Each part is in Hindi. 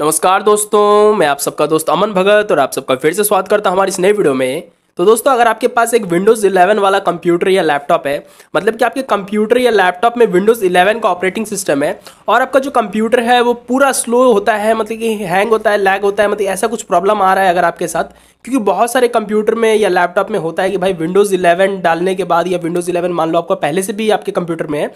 नमस्कार दोस्तों मैं आप सबका दोस्त अमन भगत और आप सबका फिर से स्वागत करता हूं हमारी इस नए वीडियो में तो दोस्तों अगर आपके पास एक विंडोज़ 11 वाला कंप्यूटर या लैपटॉप है मतलब कि आपके कंप्यूटर या लैपटॉप में विंडोज़ 11 का ऑपरेटिंग सिस्टम है और आपका जो कंप्यूटर है वो पूरा स्लो होता है मतलब कि हैंग होता है लैग होता है मतलब ऐसा कुछ प्रॉब्लम आ रहा है अगर आपके साथ क्योंकि बहुत सारे कंप्यूटर में या लैपटॉप में होता है कि भाई विंडोज़ इलेवन डालने के बाद या विंडोज़ इलेवन मान लो आपका पहले से भी आपके कंप्यूटर में है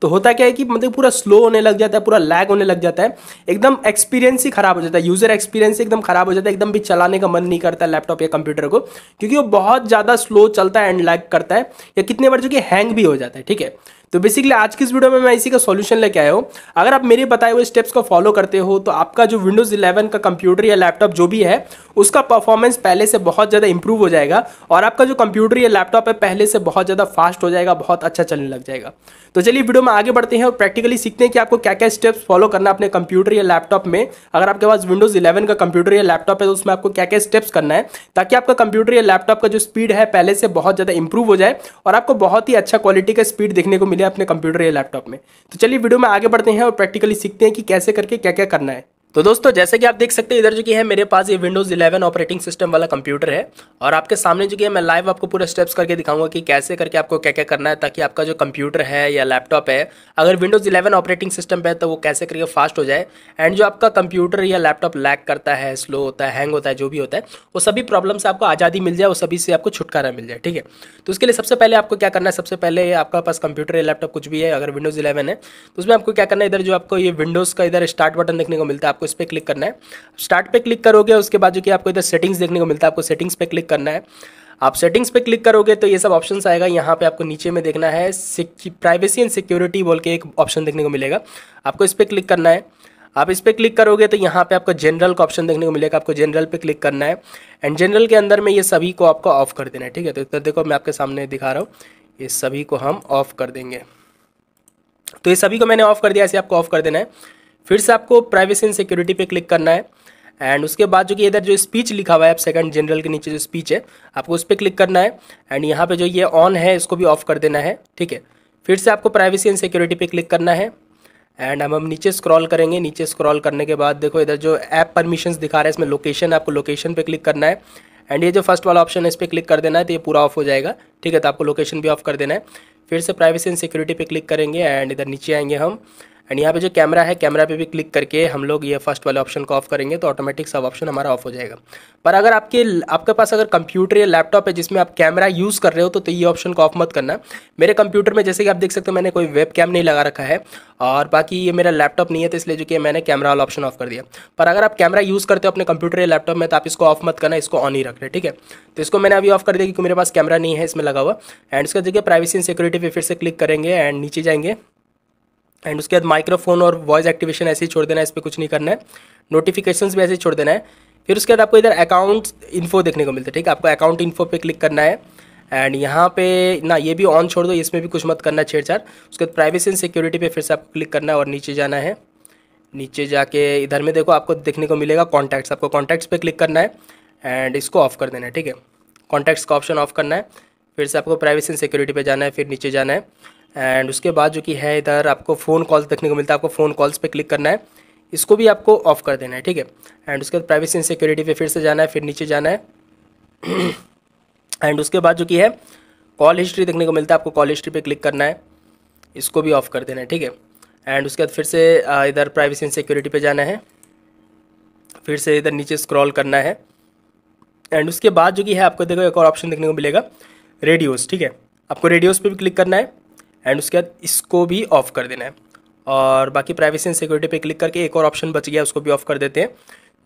तो होता क्या है कि मतलब पूरा स्लो होने लग जाता है पूरा लैग होने लग जाता है एकदम एक्सपीरियंस ही खराब हो जाता है यूजर एक्सपीरियंस एकदम खराब हो जाता है एकदम भी चलाने का मन नहीं करता लैपटॉप या कंप्यूटर को क्योंकि वो बहुत ज़्यादा स्लो चलता है एंड लैग करता है या कितने बार जो कि हैंग भी हो जाता है ठीक है तो बेसिकली आज की इस वीडियो में मैं इसी का सॉल्यूशन लेके आया हूँ अगर आप मेरे बताए हुए स्टेप्स को फॉलो करते हो तो आपका जो विंडोज 11 का कंप्यूटर या लैपटॉप जो भी है उसका परफॉर्मेंस पहले से बहुत ज़्यादा इंप्रूव हो जाएगा और आपका जो कंप्यूटर या लैपटॉप है पहले से बहुत ज़्यादा फास्ट हो जाएगा बहुत अच्छा चलने लग जाएगा तो चलिए वीडियो में आगे बढ़ते हैं और प्रैक्टिकली सीखते हैं कि आपको क्या क्या स्टेप्स फॉलो करना अपने कंप्यूटर या लैपटॉप में अगर आपके पास विंडोज इलेवन का कंप्यूटर या लैपटॉप है तो उसमें आपको क्या क्या स्टेप्स करना है ताकि आपका कंप्यूटर या लैपटॉप का जो स्पीड है पहले से बहुत ज़्यादा इंप्रूव हो जाए और आपको बहुत ही अच्छा क्वालिटी का स्पीड देखने को मिले अपने कंप्यूटर या लैपटॉप में तो चलिए वीडियो में आगे बढ़ते हैं और प्रैक्टिकली सीखते हैं कि कैसे करके क्या क्या करना है तो दोस्तों जैसे कि आप देख सकते हैं इधर जो कि है मेरे पास ये विंडोज़ 11 ऑपरेटिंग सिस्टम वाला कंप्यूटर है और आपके सामने जो कि है मैं लाइव आपको पूरा स्टेप्स करके दिखाऊंगा कि कैसे करके आपको क्या क्या करना है ताकि आपका जो कंप्यूटर है या लैपटॉप है अगर विंडोज़ 11 ऑपरेटिंग सिस्टम पे है तो वो कैसे करके फास्ट हो जाए एंड जो आपका कंप्यूटर या लैपटॉप लैक करता है स्लो होता है हैंग होता है जो भी होता है वो सभी प्रॉब्लम से आपको आज़ादी मिल जाए वो सभी से आपको छुटकारा मिल जाए ठीक है तो उसके लिए सबसे पहले आपको क्या करना है सबसे पहले आपका पास कंप्यूटर या लैपटॉप कुछ भी है अगर विंडोज़ इलेवन है तो उसमें आपको क्या करना है इधर जो आपको ये विंडोज़ का इधर स्टार्ट बटन देखने को मिलता है आपको इस पर क्लिक करना है स्टार्ट पे क्लिक करोगे उसके बाद जो कि आपको इधर सेटिंग्स देखने को मिलता है आपको सेटिंग्स पे क्लिक करना है आप सेटिंग्स पे क्लिक करोगे तो ये सब ऑप्शंस आएगा यहाँ पे आपको नीचे में देखना है प्राइवेसी एंड सिक्योरिटी बोल के एक ऑप्शन देखने को मिलेगा आपको इस पर क्लिक करना है आप इस पर क्लिक करोगे तो यहाँ पे आपको जनरल का ऑप्शन देखने को मिलेगा आपको जनरल पे क्लिक करना है एंड जनरल के अंदर में ये सभी को आपको ऑफ कर देना है ठीक है तो इधर देखो मैं आपके सामने दिखा रहा हूँ ये सभी को हम ऑफ कर देंगे तो ये सभी को मैंने ऑफ कर दिया ऐसे आपको ऑफ कर देना है फिर से आपको प्राइवेसी एंड सिक्योरिटी पे क्लिक करना है एंड उसके बाद जो कि इधर जो स्पीच लिखा हुआ है आप सेकंड जनरल के नीचे जो स्पीच है आपको उस पर क्लिक करना है एंड यहाँ पे जो ये ऑन है इसको भी ऑफ कर देना है ठीक है फिर से आपको प्राइवेसी एंड सिक्योरिटी पे क्लिक करना है एंड हम हम नीचे स्क्रॉल करेंगे नीचे स्क्रॉल करने के बाद देखो इधर जो ऐप परमिशन दिखा रहा है इसमें लोकेशन आपको लोकेशन पे क्लिक करना है एंड ये जो फर्स्ट वाला ऑप्शन है इस पर क्लिक कर देना है तो ये पूरा ऑफ हो जाएगा ठीक है तो आपको लोकेशन भी ऑफ कर देना है फिर से प्राइवेसी एंड सिक्योरिटी पे क्लिक करेंगे एंड इधर नीचे आएंगे हम एंड यहाँ पे जो कैमरा है कैमरा पे भी क्लिक करके हम लोग ये फर्स्ट वाले ऑप्शन को ऑफ करेंगे तो ऑटोमेटिक सब ऑप्शन हमारा ऑफ हो जाएगा पर अगर आपके आपके पास अगर कंप्यूटर या लैपटॉप है जिसमें आप कैमरा यूज़ कर रहे हो तो, तो ये ऑप्शन को ऑफ मत करना मेरे कंप्यूटर में जैसे कि आप देख सकते हो मैंने कोई वेब कैम नहीं लगा रखा है और बाकी ये मेरा लैपटॉप नहीं है तो इसलिए जो कि मैंने कैमरा वाला ऑप्शन ऑफ कर दिया पर अगर आप कैमरा यूज़ करते हो अपने कंप्यूटर या लैपटॉप में तो आप इसको ऑफ मत करना इसको ऑन ही रख रहे ठीक है तो इसको मैंने अभी ऑफ कर दिया क्योंकि मेरे पास कैमरा नहीं है इसमें लगा हुआ एंड इसका जगह प्राइवेसी एंड सिक्योरिटी पे फिर से क्लिक करेंगे एंड नीचे जाएंगे एंड उसके बाद माइक्रोफोन और वॉइस एक्टिवेशन ऐसे ही छोड़ देना है इस पर कुछ नहीं करना है नोटिफिकेशन भी ऐसे ही छोड़ देना है फिर उसके बाद आपको इधर अकाउंट इन्फो देखने को मिलता है ठीक है आपको अकाउंट इन्फो पे क्लिक करना है एंड यहाँ पे ना ये भी ऑन छोड़ दो इसमें भी कुछ मत करना है छेड़छाड़ उसके बाद प्राइवेसी एंड सिक्योरिटी पे फिर से आपको क्लिक करना है और नीचे जाना है नीचे जाके इधर में देखो आपको देखने को मिलेगा कॉन्टैक्ट्स आपको कॉन्टैक्ट्स पे क्लिक करना है एंड इसको ऑफ कर देना है ठीक है कॉन्टैक्ट्स का ऑप्शन ऑफ करना है फिर से आपको प्राइवेसी एंड सिक्योरिटी पे जाना है फिर नीचे जाना है एंड उसके बाद जो कि है इधर आपको फ़ोन कॉल्स देखने को मिलता है आपको फ़ोन कॉल्स पे क्लिक करना है इसको भी आपको ऑफ कर देना है ठीक है एंड उसके बाद प्राइवेसी एंड सिक्योरिटी पे फिर से जाना है फिर नीचे जाना है एंड उसके बाद जो कि है कॉल हिस्ट्री देखने को मिलता है आपको कॉल हिस्ट्री पर क्लिक करना है इसको भी ऑफ कर देना है ठीक है एंड उसके बाद फिर से इधर प्राइवेसी एंड सिक्योरिटी पर जाना है फिर से इधर नीचे स्क्रॉल करना है एंड उसके बाद जो कि है आपको देखो एक और ऑप्शन देखने को मिलेगा रेडियोज़ ठीक है आपको रेडियोज़ पर भी क्लिक करना है एंड उसके बाद इसको भी ऑफ कर देना है और बाकी प्राइवेसी एंड सिक्योरिटी पे क्लिक करके एक और ऑप्शन बच गया उसको भी ऑफ कर देते हैं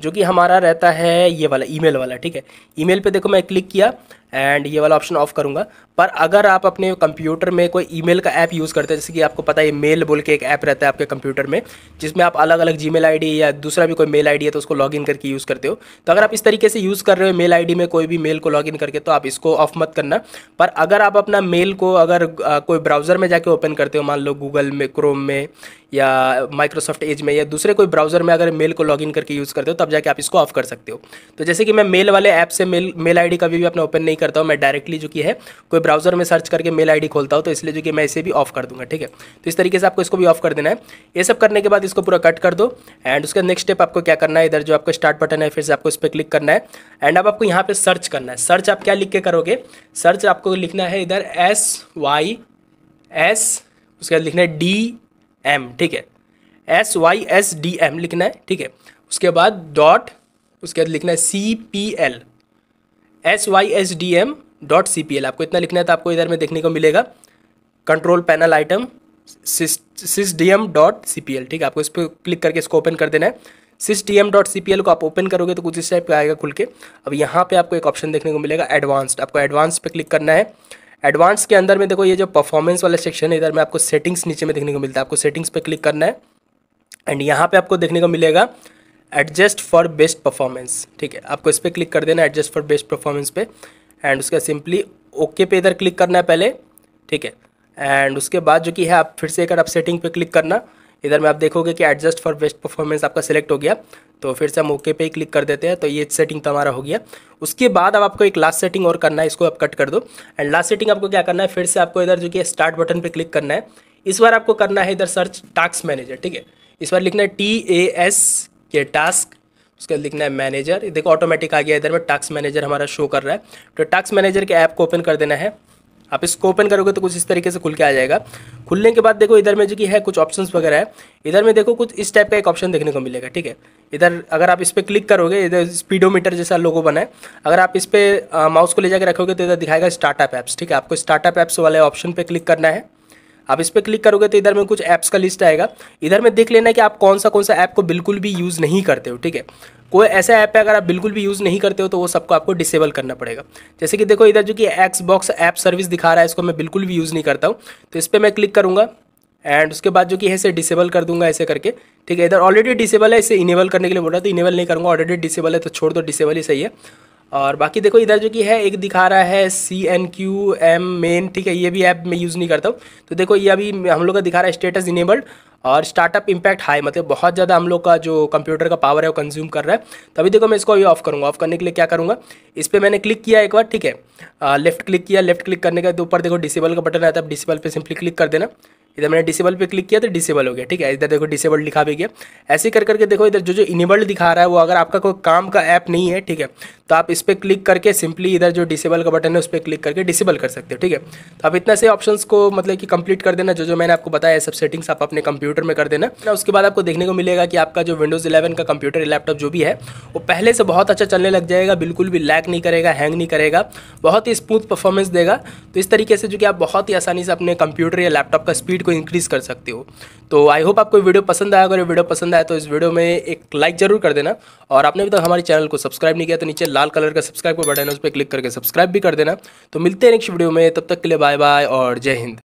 जो कि हमारा रहता है ये वाला ईमेल वाला ठीक है ईमेल पे देखो मैं क्लिक किया एंड ये वाला ऑप्शन ऑफ करूँगा पर अगर आप अपने कंप्यूटर में कोई ईमेल का ऐप यूज़ करते हैं जैसे कि आपको पता है मेल बोल के एक ऐप रहता है आपके कंप्यूटर में जिसमें आप अलग अलग जी आईडी या दूसरा भी कोई मेल आईडी है तो उसको लॉगिन करके यूज़ करते हो तो अगर आप इस तरीके से यूज़ कर रहे हो मेल आई में कोई भी मेल को लॉगिन करके तो आप इसको ऑफ मत करना पर अगर आप अपना मेल को अगर कोई ब्राउज़र में जाके ओपन करते हो मान लो गूगल में क्रोम में या माइक्रोसॉफ्ट एज में या दूसरे कोई ब्राउज़र में अगर मेल को लॉगिन करके यूज़ करते हो तब जाके आप इसको ऑफ कर सकते हो तो जैसे कि मैं मेल वाले ऐप से मेल मेल आईडी कभी भी अपना ओपन नहीं करता हूँ मैं डायरेक्टली जो कि है कोई ब्राउजर में सर्च करके मेल आई खोलता हूँ तो इसलिए जो कि मैं इसे भी ऑफ कर दूंगा ठीक है तो इस तरीके से आपको इसको भी ऑफ कर देना है ये सब करने के बाद इसको पूरा कट कर दो एंड उसका नेक्स्ट स्टेप आपको क्या करना है इधर जो आपका स्टार्ट बटन है फिर से आपको इस पर क्लिक करना है एंड अब आपको यहाँ पर सर्च करना है सर्च आप क्या लिख के करोगे सर्च आपको लिखना है इधर एस वाई एस उसके बाद लिखना है डी एम ठीक है S Y S D M लिखना है ठीक है उसके बाद डॉट उसके बाद लिखना है C P L S Y S D M dot C P L आपको इतना लिखना है तो आपको इधर में देखने को मिलेगा control panel item sys D M dot C P L ठीक है आपको इस पर क्लिक करके इसको ओपन कर देना है sys D M dot C P L को आप ओपन करोगे तो कुछ इस टाइप का आएगा खुल के अब यहाँ पे आपको एक ऑप्शन देखने को मिलेगा एडवांस्ड आपको एडवांस पे क्लिक करना है एडवांस के अंदर में देखो ये जो परफॉर्मेंस वाला सेक्शन है इधर में आपको सेटिंग्स नीचे में देखने को मिलता है आपको सेटिंग्स पे क्लिक करना है एंड यहाँ पे आपको देखने को मिलेगा एडजस्ट फॉर बेस्ट परफॉर्मेंस ठीक है आपको इस पर क्लिक कर देना एडजस्ट फॉर बेस्ट परफॉर्मेंस पे एंड उसका सिंपली ओके पे इधर क्लिक करना है पहले ठीक है एंड उसके बाद जो कि है आप फिर से एक आप सेटिंग पे क्लिक करना इधर में आप देखोगे कि एडजस्ट फॉर बेस्ट परफॉर्मेंस आपका सिलेक्ट हो गया तो फिर से हम ओके पे ही क्लिक कर देते हैं तो ये सेटिंग तो हमारा हो गया उसके बाद अब आपको एक लास्ट सेटिंग और करना है इसको आप कट कर दो एंड लास्ट सेटिंग आपको क्या करना है फिर से आपको इधर जो कि स्टार्ट बटन पर क्लिक करना है इस बार आपको करना है इधर सर्च टास्क मैनेजर ठीक है इस बार लिखना है टी ए एस ये टास्क उसके लिखना है मैनेजर देखो ऑटोमेटिक आ गया इधर में टास्क मैनेजर हमारा शो कर रहा है तो टास्क मैनेजर के ऐप को ओपन कर देना है आप इसको ओपन करोगे तो कुछ इस तरीके से खुल के आ जाएगा खुलने के बाद देखो इधर में जो कि है कुछ ऑप्शन वगैरह है इधर में देखो कुछ इस टाइप का एक ऑप्शन देखने को मिलेगा ठीक है इधर अगर आप इस पर क्लिक करोगे इधर स्पीडोमीटर जैसा लोगो बना है अगर आप इस पर माउस को ले जाकर रखोगे तो इधर दिखाएगा स्टार्टअप ऐप्स ठीक है आपको स्टार्टअप ऐप्स वाले ऑप्शन पर क्लिक करना है आप इस पर क्लिक करोगे तो इधर में कुछ ऐप्स का लिस्ट आएगा इधर में देख लेना कि आप कौन सा कौन सा ऐप को बिल्कुल भी यूज़ नहीं करते हो ठीक है कोई ऐसा ऐप है अगर आप बिल्कुल भी यूज़ नहीं करते हो तो वो सबको आपको डिसेबल करना पड़ेगा जैसे कि देखो इधर जो कि एक्स बॉक्स ऐप सर्विस दिखा रहा है इसको मैं बिल्कुल भी यूज़ नहीं करता हूँ तो इस पर मैं क्लिक करूँगा एंड उसके बाद जो कि ऐसे डिसेबल कर दूंगा ऐसे करके ठीक है इधर ऑलरेडी डिसेबल है इसे इनेबल करने के लिए बोल रहा है तो इनेबल नहीं करूँगा ऑलरेडी डिसेबल है तो छोड़ दो डिसेबल ही सही है और बाकी देखो इधर जो कि है एक दिखा रहा है C N Q M main ठीक है ये भी ऐप मैं यूज़ नहीं करता हूँ तो देखो ये अभी हम लोग का दिखा रहा है स्टेटस इनेबल्ड और स्टार्टअप इम्पैक्ट हाई मतलब बहुत ज़्यादा हम लोग का जो कंप्यूटर का पावर है वो कंज्यूम कर रहा है तभी देखो मैं इसको ये ऑफ करूँगा ऑफ करने के लिए क्या करूँगा इस पर मैंने क्लिक किया एक बार ठीक है लेफ्ट क्लिक किया लेफ्ट क्लिक करने के ऊपर देखो डिसेबल का बटन आता है डिसेबल पर सिंपली क्लिक कर देना इधर मैंने डिसेबल पे क्लिक किया तो डिसेबल हो गया ठीक है इधर देखो डिसेबल लिखा भी गया ऐसे कर करके देखो इधर जो जो इनेबल्ड दिखा रहा है वो अगर आपका कोई काम का ऐप नहीं है ठीक है तो आप इस पर क्लिक करके सिंपली इधर जो डिसेबल का बटन है उस पर क्लिक करके डिसेबल कर सकते हो ठीक है तो आप इतना से ऑप्शन को मतलब कि कंप्लीट कर देना जो जो मैंने आपको बताया सब सेटिंग्स आप अपने कंप्यूटर में कर देना उसके बाद आपको देखने को मिलेगा कि आपका जो विंडोज़ इलेवन का कंप्यूटर लैपटॉप जो भी है वो पहले से बहुत अच्छा चलने लग जाएगा बिल्कुल भी लैक नहीं करेगा हैंग नहीं करेगा बहुत ही स्मूथ परफॉर्मेंस देगा तो इस तरीके से जो कि आप बहुत ही आसानी से अपने कंप्यूटर या लैपटॉप का स्पीड स्पीड को इंक्रीज़ कर सकते हो तो आई होप आपको वीडियो पसंद आया अगर वीडियो पसंद आया तो इस वीडियो में एक लाइक जरूर कर देना और आपने अभी तक हमारे चैनल को सब्सक्राइब नहीं किया तो नीचे लाल कलर का सब्सक्राइब का बटन है उस पर क्लिक करके सब्सक्राइब भी कर देना तो मिलते हैं नेक्स्ट वीडियो में तब तक के लिए बाय बाय और जय हिंद